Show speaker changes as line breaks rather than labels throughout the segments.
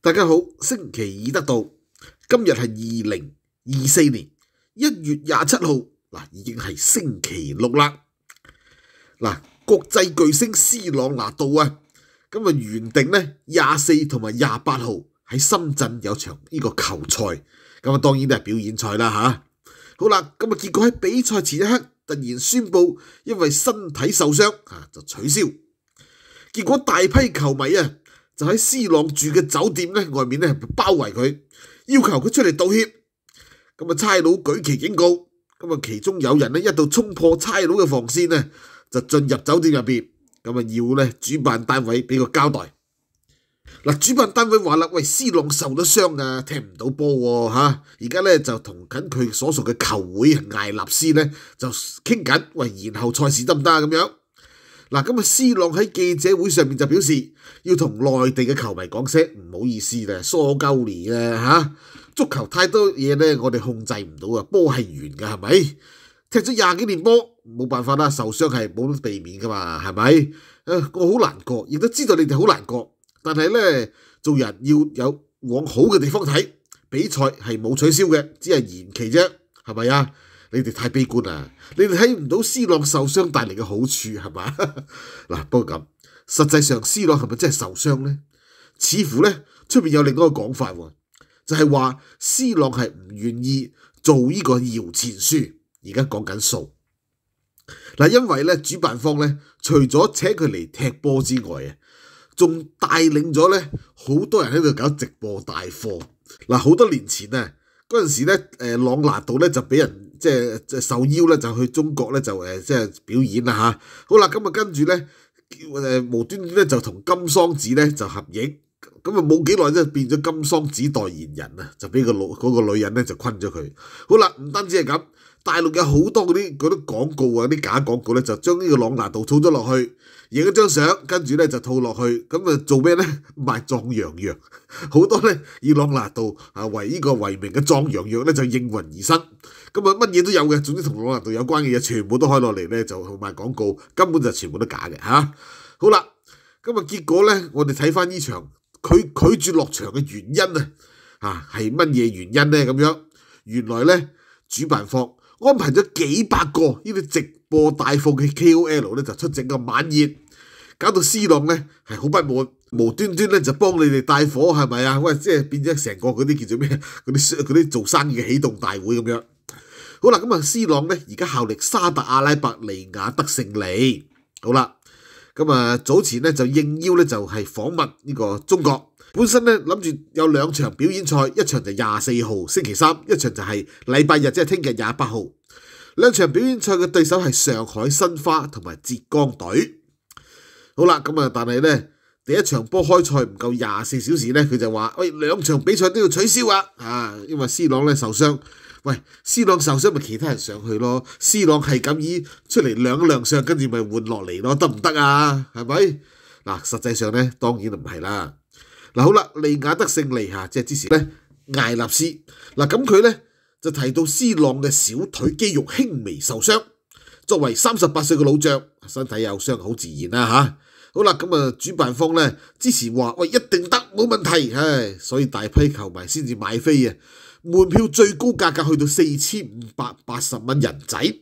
大家好，星期二得到，今日系二零二四年一月廿七号，嗱已经系星期六啦。嗱，国际巨星斯朗拿道啊，今日原定呢廿四同埋廿八号喺深圳有场呢个球赛，咁啊当然都系表演赛啦吓。好啦，咁啊结果喺比赛前一刻突然宣布，因为身体受伤啊就取消。结果大批球迷啊～就喺斯朗住嘅酒店咧，外面咧包围佢，要求佢出嚟道歉。咁啊，差佬举旗警告。咁啊，其中有人咧一度冲破差佬嘅防线咧，就进入酒店入边。咁啊，要咧主办单位俾个交代。嗱，主办单位话啦：，喂，斯朗受咗伤啊，踢唔到波吓，而家咧就同紧佢所属嘅球会艾纳斯咧，就倾紧喂，然后赛事得唔得咁样？嗱，咁啊，C 朗喺記者會上面就表示，要同內地嘅球迷講聲唔好意思啦，疏鳩年嘅嚇，足球太多嘢咧，我哋控制唔到啊，波係圓噶係咪？踢咗廿幾年波，冇辦法啦，受傷係冇得避免噶嘛，係咪？我好難過，亦都知道你哋好難過，但係咧，做人要有往好嘅地方睇，比賽係冇取消嘅，只係延期啫，係咪啊？你哋太悲觀啦！你哋睇唔到斯朗受傷帶嚟嘅好處係嘛？嗱，不過咁實際上斯朗係咪真係受傷呢？似乎呢，出面有另一個講法喎，就係話斯朗係唔願意做呢個搖錢書，而家講緊數嗱，因為呢主辦方呢，除咗請佢嚟踢波之外啊，仲帶領咗呢好多人喺度搞直播大貨嗱，好多年前呢，嗰陣時咧，誒朗拿度咧就俾人即係即受邀咧，就去中國咧就誒即係表演啦嚇。好啦，咁啊跟住咧誒無端端咧就同金桑子咧就合影，咁啊冇幾耐咧變咗金桑子代言人啊，就俾個老嗰個女人咧就困咗佢。好啦，唔單止係咁。大陸有好多嗰啲嗰啲廣告啊，啲假廣告咧就將呢個朗拿度套咗落去，影一張相，跟住咧就套落去，咁啊做咩咧 賣壯陽藥？好多咧以朗拿度啊為呢個為名嘅壯陽藥咧就應運而生，咁啊乜嘢都有嘅，總之同朗拿度有關嘅嘢全部都開落嚟咧就賣廣告，根本就全部都假嘅嚇。好啦，咁啊結果咧我哋睇翻呢場佢拒絕落場嘅原因啊啊係乜嘢原因咧咁樣？原來咧主辦方。安排咗幾百個呢啲直播大貨嘅 K O L 咧，就出席個晚宴，搞到 C 朗咧係好不滿，無端端咧就幫你哋帶火係咪啊？喂，即係變咗成個嗰啲叫做咩嗰啲嗰啲做生意嘅起動大會咁樣。好啦，咁啊 C 朗咧而家效力沙特阿拉伯尼亞德勝利。好啦，咁啊早前咧就應邀咧就係訪問呢個中國。本身咧谂住有兩場表演賽，一場就廿四號星期三，一場就係禮拜日，即係聽日廿八號兩場表演賽嘅對手係上海申花同埋浙江隊。好啦，咁啊，但係咧第一場波開賽唔夠廿四小時咧，佢就話喂兩場比賽都要取消啊！啊，因為 C 朗咧受傷，喂 C 朗受傷咪其他人上去咯。C 朗係咁以出嚟兩亮相，跟住咪換落嚟咯，得唔得啊？係咪嗱？實際上咧當然就唔係啦。嗱好啦，利雅得勝利嚇，即係之前咧艾立斯嗱咁佢咧就提到斯朗嘅小腿肌肉輕微受傷，作為三十八歲嘅老將，身體有傷好自然啦嚇。好啦咁啊，主辦方咧之前話喂一定得冇問題，唉，所以大批球迷先至買飛啊，門票最高價格去到四千五百八十蚊人仔。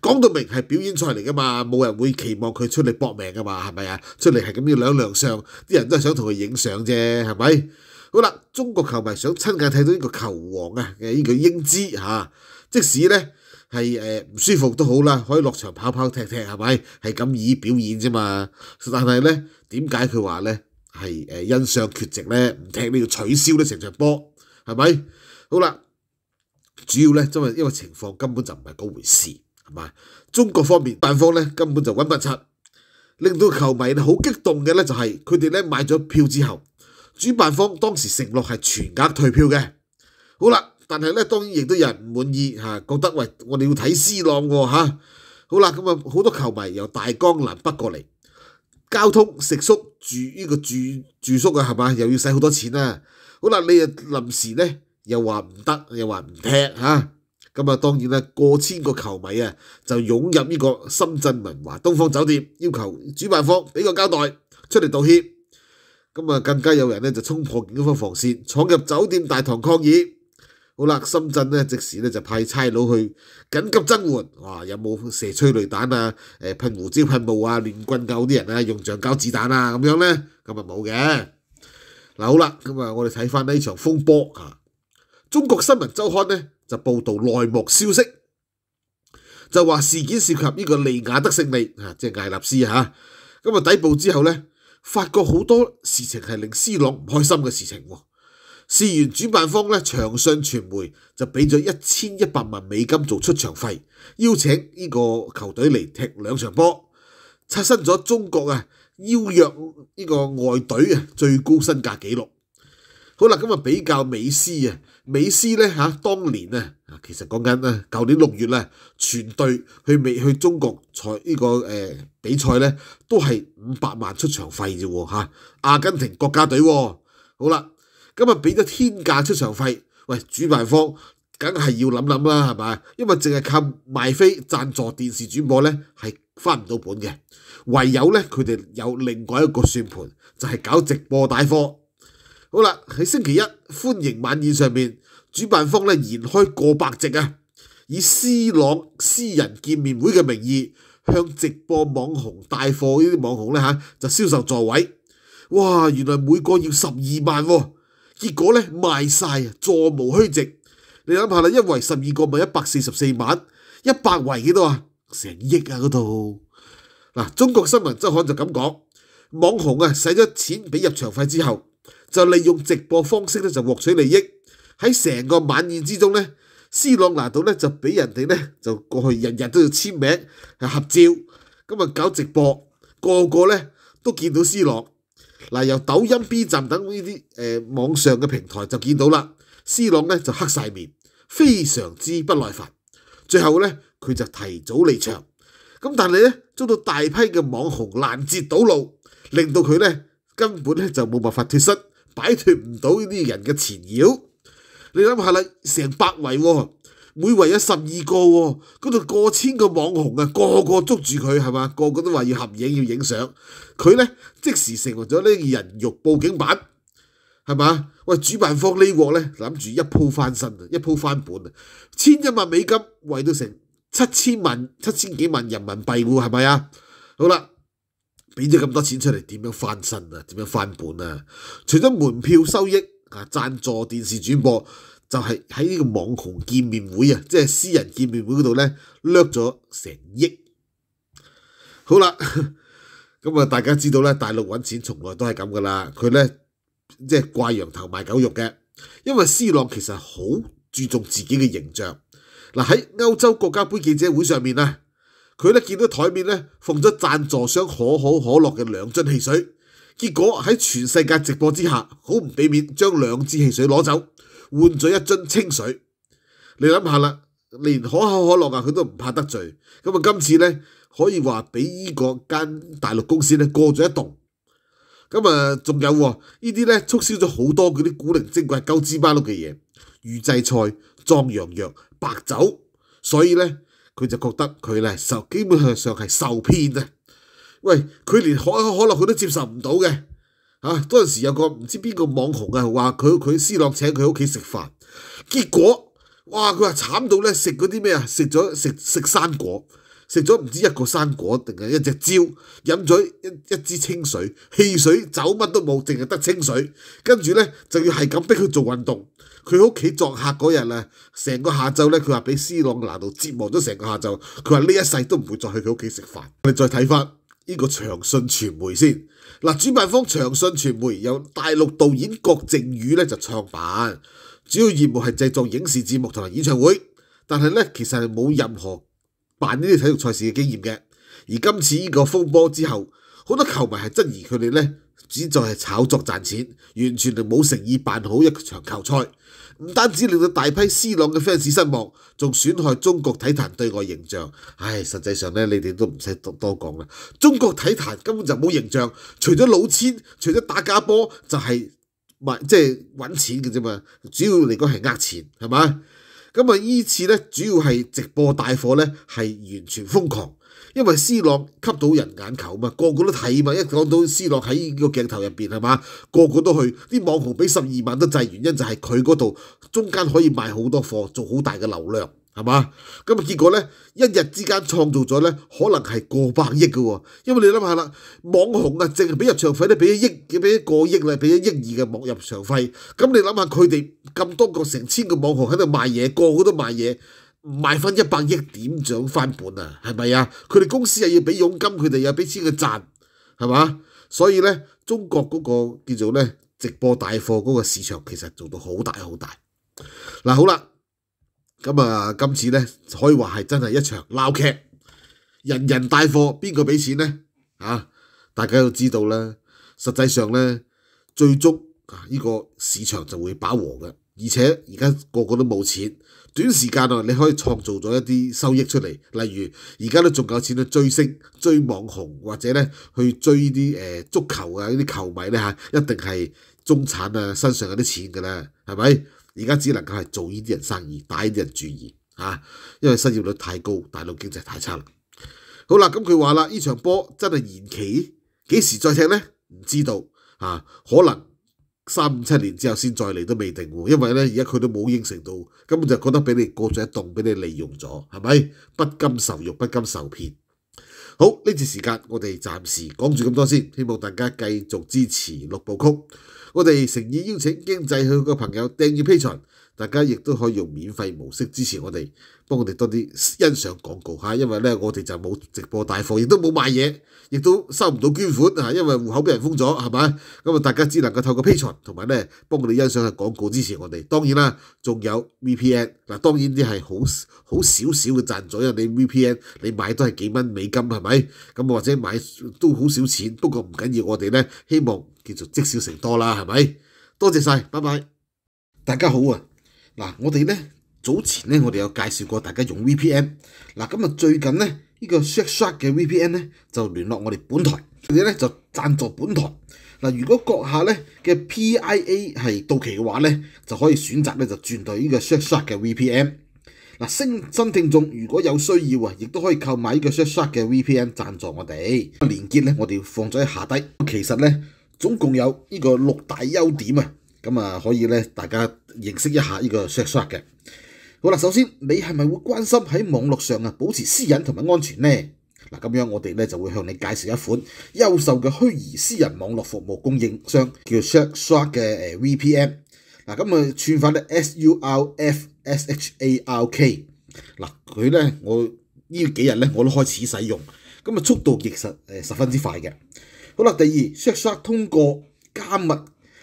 講到明係表演賽嚟噶嘛，冇人會期望佢出嚟搏命噶嘛，係咪啊？出嚟係咁要兩亮相，啲人都係想同佢影相啫，係咪？好啦，中國球迷想親眼睇到呢個球王啊！嘅呢個英姿嚇，即使咧係誒唔舒服都好啦，可以落場跑跑踢踢係咪？係咁以表演啫嘛。但係咧點解佢話咧係誒欣賞缺席咧，唔踢呢個取消呢成場波係咪？好啦，主要咧，因為因為情況根本就唔係嗰回事。中國方面辦方咧根本就揾不出，令到球迷咧好激動嘅咧就係佢哋咧買咗票之後，主辦方當時承諾係全額退票嘅。好啦，但係咧當然亦都有人唔滿意嚇，覺得喂我哋要睇 C 朗喎嚇。好啦，咁啊好多球迷由大江南北過嚟，交通食宿住呢個住住宿啊係嘛，又要使好多錢啊。好啦，你又臨時咧又話唔得，又話唔踢嚇。咁啊，當然啦，過千個球迷啊，就湧入呢個深圳文華東方酒店，要求主辦方俾個交代，出嚟道歉。咁啊，更加有人咧就衝破警方防線，闖入酒店大堂抗議。好啦，深圳咧即時咧就派差佬去緊急增援。哇，有冇射催淚彈啊？誒，噴胡椒噴霧啊，亂棍毆啲人啊，用橡膠子彈啊咁樣咧？咁啊冇嘅。嗱，好啦，咁啊，我哋睇翻呢場風波啊，《中國新聞周刊》咧。就報導內幕消息，就話事件涉及呢個利雅德勝利啊，即係艾納斯嚇。咁啊，底部之後咧，發覺好多事情係令斯朗唔開心嘅事情。事完主辦方咧，長信傳媒就俾咗一千一百萬美金做出場費，邀請呢個球隊嚟踢兩場波，刷新咗中國啊邀約呢個外隊啊最高身價紀錄。好啦，咁啊比較美斯啊，美斯咧吓當年啊，啊其實講緊啊，舊年六月咧，全隊去美去中國賽呢個诶比賽咧，都係五百萬出場費啫喎阿根廷國家隊喎。好啦，今日俾咗天價出場費，喂主辦方梗係要諗諗啦，係咪？因為淨係靠賣飛贊助電視轉播咧，係翻唔到本嘅，唯有咧佢哋有另外一個算盤，就係搞直播带貨。好啦，喺星期一歡迎晚宴上面，主辦方咧延開過百席啊，以私朗私人見面會嘅名義向直播網紅帶貨呢啲網紅咧吓，就銷售座位，哇！原來每個要十二萬，結果咧賣晒，啊，座無虛席。你諗下啦，一圍十二個咪一百四十四萬，一百圍幾多啊？成億啊嗰度。嗱，中國新聞周刊就咁講，網紅啊使咗錢俾入場費之後。就利用直播方式咧，就获取利益。喺成个晚宴之中咧，斯朗拿到咧就俾人哋咧就过去日日都要签名、系合照，咁啊搞直播，个个咧都见到斯朗。嗱，由抖音、B 站等呢啲诶网上嘅平台就见到啦。斯朗咧就黑晒面，非常之不耐烦。最后咧，佢就提早离场。咁但系咧，遭到大批嘅网红拦截堵路，令到佢咧。根本咧就冇辦法脱身，擺脱唔到呢啲人嘅纏繞。你諗下啦，成百位喎，每围有十二個喎，嗰度過千個網紅啊，個個捉住佢係嘛，個個都話要合影要影相。佢咧即時成為咗呢人肉報警版。係嘛？喂，主辦方呢镬咧諗住一鋪翻身啊，一鋪翻本啊，千一萬美金為到成七千萬七千幾萬人民幣喎，係咪啊？好啦。俾咗咁多錢出嚟，點樣翻身啊？點樣翻本啊？除咗門票收益啊，贊助電視轉播，就係喺呢個網紅見面會啊，即係私人見面會嗰度咧，掠咗成億。好啦，咁啊，大家知道咧，大陸揾錢從來都係咁噶啦，佢咧即係掛羊頭賣狗肉嘅，因為 C 朗其實好注重自己嘅形象。嗱喺歐洲國家杯記者會上面啊。佢咧見到台面咧放咗贊助商可口可樂嘅兩樽汽水，結果喺全世界直播之下，好唔俾面，將兩支汽水攞走，換咗一樽清水。你諗下啦，連可口可樂啊，佢都唔怕得罪，咁啊今次咧可以話俾呢個間大陸公司咧過咗一洞。咁啊，仲有呢啲咧促銷咗好多嗰啲古靈精怪、鳩枝巴碌嘅嘢，预制菜、壯阳药、白酒，所以咧。佢就覺得佢咧受，基本上上係受騙啊！喂，佢連可口可樂佢都接受唔到嘅，嚇！嗰陣時有個唔知邊個網紅啊，話佢佢思樂請佢屋企食飯，結果哇，佢話慘到咧食嗰啲咩啊，食咗食食生果。食咗唔知一個生果定係一隻蕉，飲咗一一支清水、汽水、酒乜都冇，淨係得清水。跟住咧就要係咁逼佢做運動。佢屋企作客嗰日咧，成個下晝咧，佢話俾思朗拿度折磨咗成個下晝。佢話呢一世都唔會再去佢屋企食飯。我哋再睇翻呢個長信傳媒先。嗱，主辦方長信傳媒由大陸導演郭靖宇咧就創辦，主要業務係製作影視節目同埋演唱會，但係咧其實係冇任何。办呢啲体育赛事嘅经验嘅，而今次呢个风波之后，好多球迷系质疑佢哋咧，只在系炒作赚钱，完全系冇诚意办好一场球赛。唔单止令到大批思朗嘅 fans 失望，仲损害中国体坛对外形象。唉，实际上咧，你哋都唔使多多讲啦，中国体坛根本就冇形象，除咗老千，除咗打假波，就系即系搵钱嘅啫嘛，主要嚟讲系呃钱，系咪？咁啊！依次咧，主要係直播帶貨咧，係完全瘋狂，因為 C 朗吸到人眼球嘛，個個都睇嘛，一講到 C 朗喺個鏡頭入邊係嘛，個個都去，啲網紅俾十二萬都制，原因就係佢嗰度中間可以賣好多貨，做好大嘅流量。系嘛？咁啊，結果咧，一日之間創造咗咧，可能係過百億嘅喎。因為你諗下啦，網紅啊，淨係俾入場費咧，俾一億，俾一個億啦，俾一億二嘅網入場費。咁你諗下，佢哋咁多個成千個網紅喺度賣嘢，個個都賣嘢，賣翻一百億，點漲翻本啊？係咪啊？佢哋公司又要俾佣金，佢哋又俾錢佢賺，係嘛？所以咧，中國嗰個叫做咧直播帶貨嗰個市場，其實做到好大好大。嗱，好啦。咁啊，今次咧可以话系真系一场捞剧，人人带货，边个俾钱咧？啊，大家都知道啦。实际上咧，最终啊，呢个市场就会饱和嘅。而且而家个个都冇钱，短时间啊，你可以创造咗一啲收益出嚟。例如，而家都仲有钱去追星、追网红或者咧去追呢啲诶足球啊，呢啲球迷咧吓，一定系中产啊，身上有啲钱㗎啦，系咪？而家只能夠係做呢啲人生意，帶呢啲人注意嚇，因為失業率太高，大陸經濟太差啦。好啦，咁佢話啦，呢場波真係延期，幾時再踢呢？唔知道啊，可能三五七年之後先再嚟都未定喎。因為呢，而家佢都冇應承到，根本就覺得俾你過咗一洞，俾你利用咗，係咪？不甘受辱，不甘受騙。好，呢段時間我哋暫時講住咁多先，希望大家繼續支持六部曲。我哋诚意邀请经济去嘅朋友订阅批准大家亦都可以用免費模式支持我哋，幫我哋多啲欣賞廣告嚇，因為咧我哋就冇直播帶貨，亦都冇賣嘢，亦都收唔到捐款嚇，因為户口俾人封咗，係咪？咁啊，大家只能夠透過 p 2同埋咧幫我哋欣賞下廣告支持我哋。當然啦，仲有 VPN 嗱，當然啲係好好少少嘅賺咗，因為你 VPN 你買都係幾蚊美金係咪？咁或者買都好少錢，不過唔緊要，我哋咧希望叫做積少成多啦，係咪？多謝曬，拜拜！大家好啊～嗱，我哋咧早前咧，我哋有介紹過大家用 VPN。嗱，咁啊最近咧，呢個 s h a s h a 嘅 VPN 咧就聯絡我哋本台，佢哋咧就贊助本台。嗱，如果閣下咧嘅 PIA 係到期嘅話咧，就可以選擇咧就轉到呢個 s h a s h a 嘅 VPN。嗱，新新聽眾如果有需要啊，亦都可以購買呢個 s h a s h a 嘅 VPN 贊助我哋。連結咧，我哋放咗喺下低。其實咧，總共有呢個六大優點啊。咁啊，可以咧，大家認識一下呢個 Shark 嘅。好啦，首先你係咪會關心喺網絡上啊，保持私隱同埋安全呢？嗱，咁樣我哋咧就會向你介紹一款優秀嘅虛擬私人網絡服務供應商，叫 Shark 嘅 VPN。嗱，咁啊，串翻咧 S-U-R-F-S-H-A-R-K。嗱，佢咧我呢幾日咧我都開始使用，咁啊速度亦實誒十分之快嘅。好啦，第二 Shark 通過加密。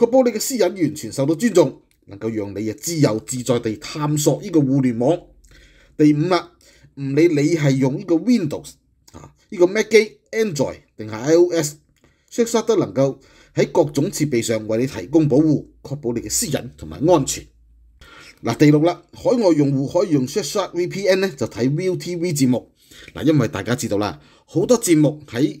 确保你嘅私隱完全受到尊重，能夠讓你啊自由自在地探索呢個互聯網。第五啦，唔理你係用呢個 Windows 啊，呢個 Mac 机、Android 定係 i o s s h a d s o c k 都能夠喺各種設備上為你提供保護，確保你嘅私隱同埋安全。嗱，第六啦，海外用户可以用 s h a d s o c k VPN 咧，就睇 ViuTV 節目。嗱，因為大家知道啦，好多節目喺